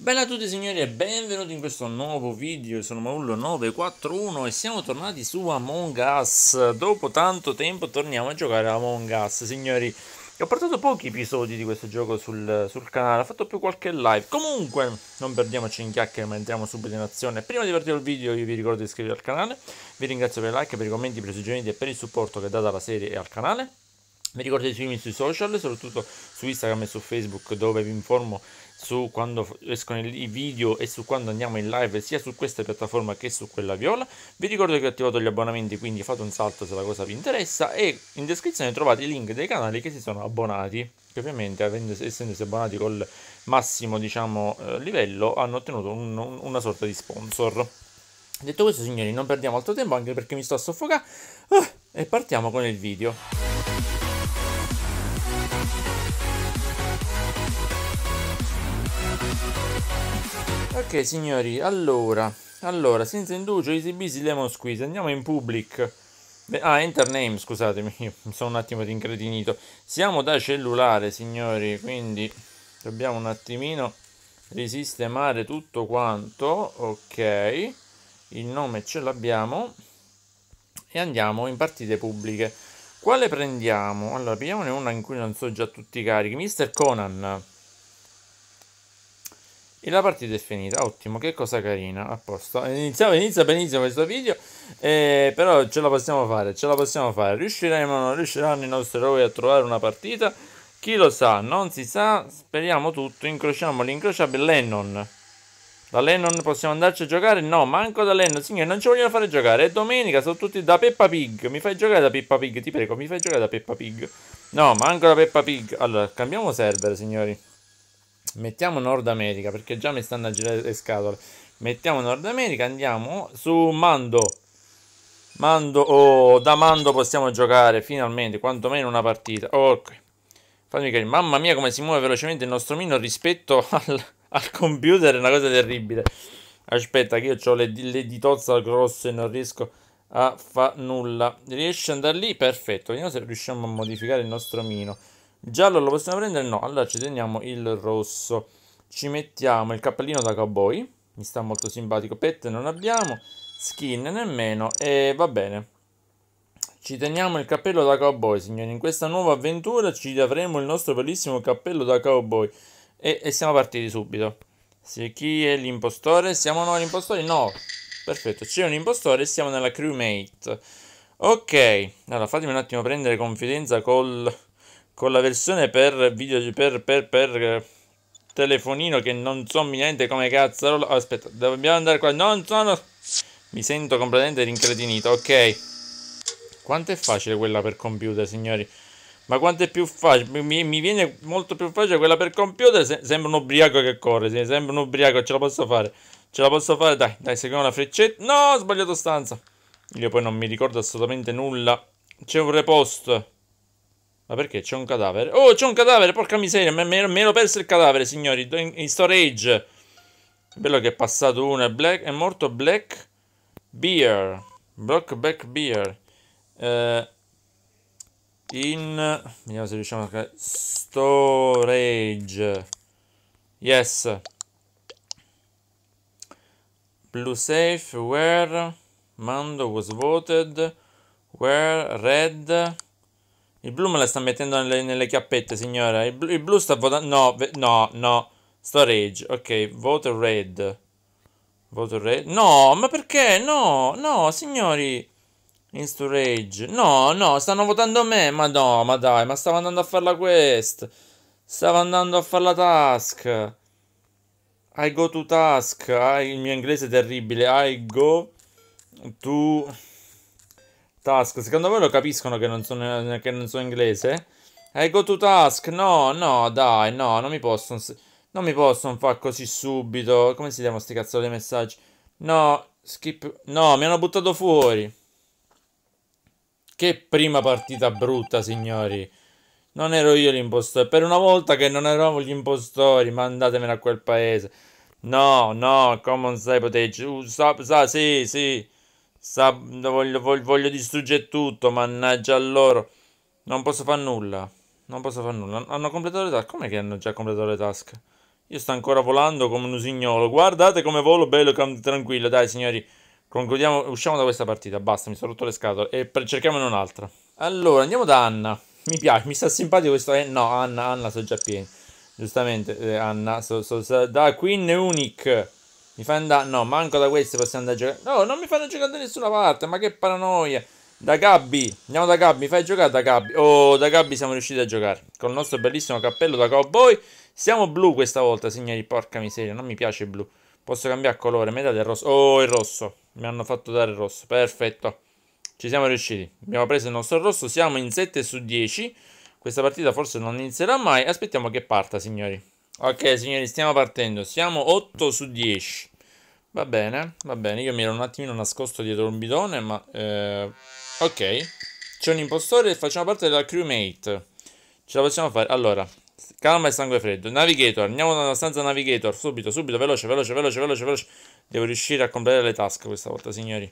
Bella a tutti signori e benvenuti in questo nuovo video, sono Maullo941 e siamo tornati su Among Us Dopo tanto tempo torniamo a giocare a Among Us signori Ho portato pochi episodi di questo gioco sul, sul canale, ho fatto più qualche live Comunque non perdiamoci in chiacchiere ma entriamo subito in azione Prima di partire il video io vi ricordo di iscrivervi al canale Vi ringrazio per i like, per i commenti, per i suggerimenti e per il supporto che date alla serie e al canale vi ricordo di seguirmi sui social, soprattutto su Instagram e su Facebook, dove vi informo su quando escono i video e su quando andiamo in live sia su questa piattaforma che su quella viola. Vi ricordo che ho attivato gli abbonamenti, quindi fate un salto se la cosa vi interessa e in descrizione trovate i link dei canali che si sono abbonati, che ovviamente essendosi abbonati col massimo diciamo, eh, livello hanno ottenuto un, un, una sorta di sponsor. Detto questo signori non perdiamo altro tempo anche perché mi sto a soffocare ah, e partiamo con il video. Ok signori, allora, allora, senza indugio, Easy Busy Lemon Squeeze, andiamo in public. ah, enter name, scusatemi, mi sono un attimo rincretinito. Siamo da cellulare, signori, quindi dobbiamo un attimino risistemare tutto quanto. Ok, il nome ce l'abbiamo e andiamo in partite pubbliche. Quale prendiamo? Allora, prendiamone una in cui non so già tutti i carichi. Mr. Conan. E la partita è finita, ottimo, che cosa carina, a posto. Iniziamo, inizia benissimo questo video, eh, però ce la possiamo fare, ce la possiamo fare. Riusciremo non riusciranno i nostri eroi a trovare una partita? Chi lo sa, non si sa, speriamo tutto, incrociamo l'incrociabile Lennon. Da Lennon possiamo andarci a giocare? No, manco da Lennon, signore, non ci vogliono fare giocare. È domenica, sono tutti da Peppa Pig. Mi fai giocare da Peppa Pig, ti prego, mi fai giocare da Peppa Pig. No, manco da Peppa Pig. Allora, cambiamo server, signori mettiamo Nord America perché già mi stanno a girare le scatole. Mettiamo Nord America, andiamo su Mando. Mando, oh, da Mando possiamo giocare finalmente, quantomeno una partita. Ok. Fammi capire, mamma mia come si muove velocemente il nostro mino rispetto al, al computer, è una cosa terribile. Aspetta che io ho le, le ditozze grosse e non riesco a fare nulla. riesce ad andare lì? Perfetto, vediamo se riusciamo a modificare il nostro mino. Giallo lo possiamo prendere? No, allora ci teniamo il rosso. Ci mettiamo il cappellino da cowboy, mi sta molto simpatico. Pet non abbiamo, skin nemmeno e va bene. Ci teniamo il cappello da cowboy, signori. In questa nuova avventura ci avremo il nostro bellissimo cappello da cowboy. E, e siamo partiti subito. Se chi è l'impostore? Siamo noi l'impostori? No. Perfetto, c'è un impostore e siamo nella crewmate. Ok, allora fatemi un attimo prendere confidenza col con la versione per video per, per, per eh, telefonino che non so niente come cazzo aspetta dobbiamo andare qua non sono mi sento completamente rincretinito ok quanto è facile quella per computer signori ma quanto è più facile mi, mi viene molto più facile quella per computer se, sembra un ubriaco che corre se, sembra un ubriaco ce la posso fare ce la posso fare dai dai seguiamo la freccetta no ho sbagliato stanza io poi non mi ricordo assolutamente nulla c'è un repost ma perché c'è un cadavere? Oh, c'è un cadavere, porca miseria, me, me, me l'ho perso il cadavere, signori, in, in storage. Bello che è passato uno, è, black, è morto Black Beer. Blockback Beer. Eh, in... Vediamo se riusciamo a... Storage. Yes. Blue safe, where... Mando was voted, where... Red... Il blu me la sta mettendo nelle, nelle chiappette, signora. Il blu, il blu sta votando... No, no, no. Storage. Ok, voto red. Voto red. No, ma perché? No, no, signori. In storage. No, no, stanno votando me. Ma no, ma dai, ma stavo andando a fare la quest. Stavo andando a fare la task. I go to task. I, ah, il mio inglese è terribile. I go to... Task, secondo voi lo capiscono che non sono, che non sono inglese? I go to task, no, no, dai, no, non mi possono... Non mi possono far così subito. Come si chiamano sti cazzo dei messaggi? No, skip... No, mi hanno buttato fuori. Che prima partita brutta, signori. Non ero io l'impostore. Per una volta che non eravamo gli impostori, mandatemene a quel paese. No, no, common sai potete... Uh, sa, sa, sì, sì. Sa, voglio, voglio, voglio distruggere tutto, mannaggia loro. Non posso fare nulla. Non posso fare nulla. Hanno completato le tasche. Com'è che hanno già completato le tasche? Io sto ancora volando come un usignolo. Guardate come volo bello, e tranquillo. Dai, signori. Concludiamo, usciamo da questa partita. Basta, mi sono rotto le scatole. E cerchiamone un'altra. Allora, andiamo da Anna. Mi piace, mi sta simpatico questo. Eh, no, Anna, Anna, sono già pieni. Giustamente, eh, Anna. So, so, so, da Queen Unique. Mi fa andare... No, manco da queste possiamo andare a giocare. No, non mi fanno giocare da nessuna parte. Ma che paranoia. Da Gabby. Andiamo da Gabby. fai giocare da Gabby. Oh, da Gabby siamo riusciti a giocare. Con il nostro bellissimo cappello da cowboy. Siamo blu questa volta, signori. Porca miseria, non mi piace il blu. Posso cambiare colore. Mi date il rosso. Oh, il rosso. Mi hanno fatto dare il rosso. Perfetto. Ci siamo riusciti. Abbiamo preso il nostro rosso. Siamo in 7 su 10. Questa partita forse non inizierà mai. Aspettiamo che parta, signori. Ok, signori, stiamo partendo. Siamo 8 su 10. Va bene, va bene, io mi ero un attimino nascosto dietro un bidone, ma... Eh, ok, c'è un impostore e facciamo parte della crewmate. Ce la possiamo fare. Allora, calma e sangue freddo. Navigator, andiamo nella stanza Navigator, subito, subito, veloce, veloce, veloce, veloce, veloce. Devo riuscire a completare le task questa volta, signori.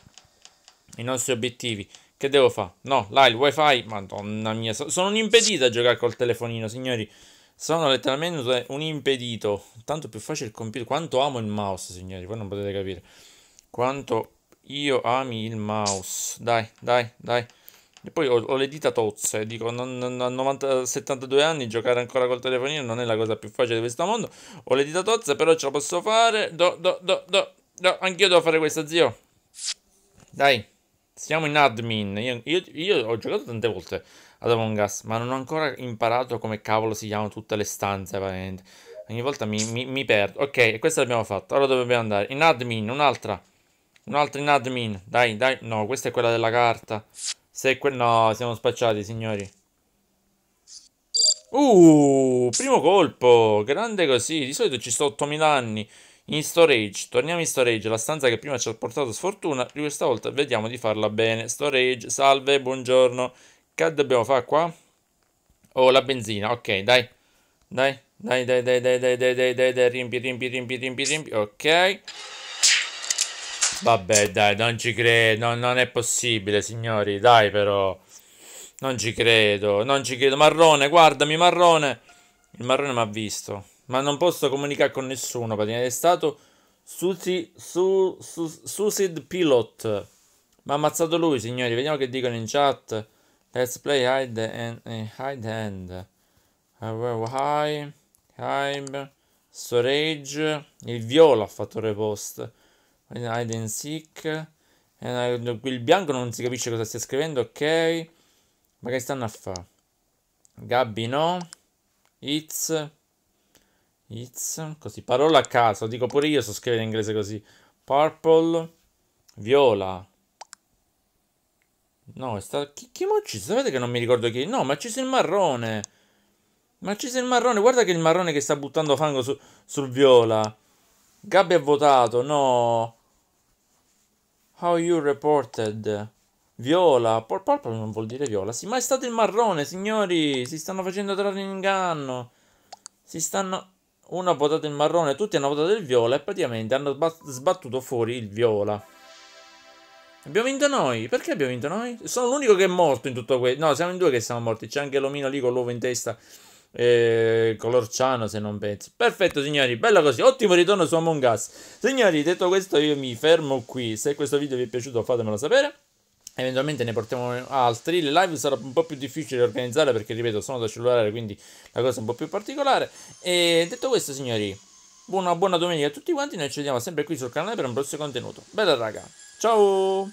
I nostri obiettivi. Che devo fare? No, là il wifi, madonna mia, sono un impedito a giocare col telefonino, signori. Sono letteralmente un impedito. Tanto più facile il computer. Quanto amo il mouse, signori. Voi non potete capire. Quanto io ami il mouse. Dai, dai, dai. E poi ho, ho le dita tozze. Dico, non, non, a 90, 72 anni giocare ancora col telefonino non è la cosa più facile di questo mondo. Ho le dita tozze, però ce la posso fare. Do, do, do, do. do. Anch'io devo fare questo, zio. Dai. Siamo in admin. Io, io, io, ho giocato tante volte ad Among Us, ma non ho ancora imparato come cavolo si chiamano tutte le stanze, veramente. Ogni volta mi, mi, mi perdo. Ok, questa l'abbiamo fatta. Ora dove dobbiamo andare? In admin, un'altra. Un'altra in admin. Dai, dai. No, questa è quella della carta. Se que no, siamo spacciati, signori. Uh, primo colpo. Grande così. Di solito ci sto 8000 anni. In storage, torniamo in storage, la stanza che prima ci ha portato sfortuna, questa volta vediamo di farla bene. Storage, salve, buongiorno. Che dobbiamo fare qua? Oh, la benzina, ok, dai. Dai, dai, dai, dai, dai, dai, dai, dai, dai, dai, riempi, riempi, riempi, riempi, riempi, ok. Vabbè, dai, non ci credo, non, non è possibile, signori, dai però. Non ci credo, non ci credo. Marrone, guardami, marrone. Il marrone mi ha visto ma non posso comunicare con nessuno. Praticamente è stato Susi, su, su, Suicide Pilot. Ma ha ammazzato lui, signori. Vediamo che dicono in chat. Let's play hide and eh, hide hand. Uh, ah, high, high, storage. Il viola ha fatto repost. Hide and seek. Eh, il bianco non si capisce cosa stia scrivendo. Ok. Ma che stanno a fare? Gabby no. It's. It's, così, parola a caso, dico pure io so scrivere in inglese così. Purple, viola. No, è stato... Chi, chi mi ha ucciso? Sapete che non mi ricordo chi? No, ma ha ucciso il marrone. Ma ha ucciso il marrone. Guarda che il marrone che sta buttando fango su, sul viola. Gabby ha votato, no. How you reported. Viola, Pur purple non vuol dire viola. Sì, ma è stato il marrone, signori. Si stanno facendo trovare in inganno. Si stanno uno ha votato il marrone, tutti hanno votato il viola e praticamente hanno sbattuto fuori il viola. Abbiamo vinto noi? Perché abbiamo vinto noi? Sono l'unico che è morto in tutto questo. No, siamo in due che siamo morti. C'è anche l'omino lì con l'uovo in testa. Eh, color ciano se non penso perfetto signori bella così ottimo ritorno su Among Us signori detto questo io mi fermo qui se questo video vi è piaciuto fatemelo sapere Eventualmente ne portiamo altri. Le live sarà un po' più difficile da organizzare perché, ripeto, sono da cellulare, quindi la cosa è un po' più particolare. E detto questo, signori, buona, buona domenica a tutti quanti. Noi ci vediamo sempre qui sul canale per un prossimo contenuto. Bella raga, ciao!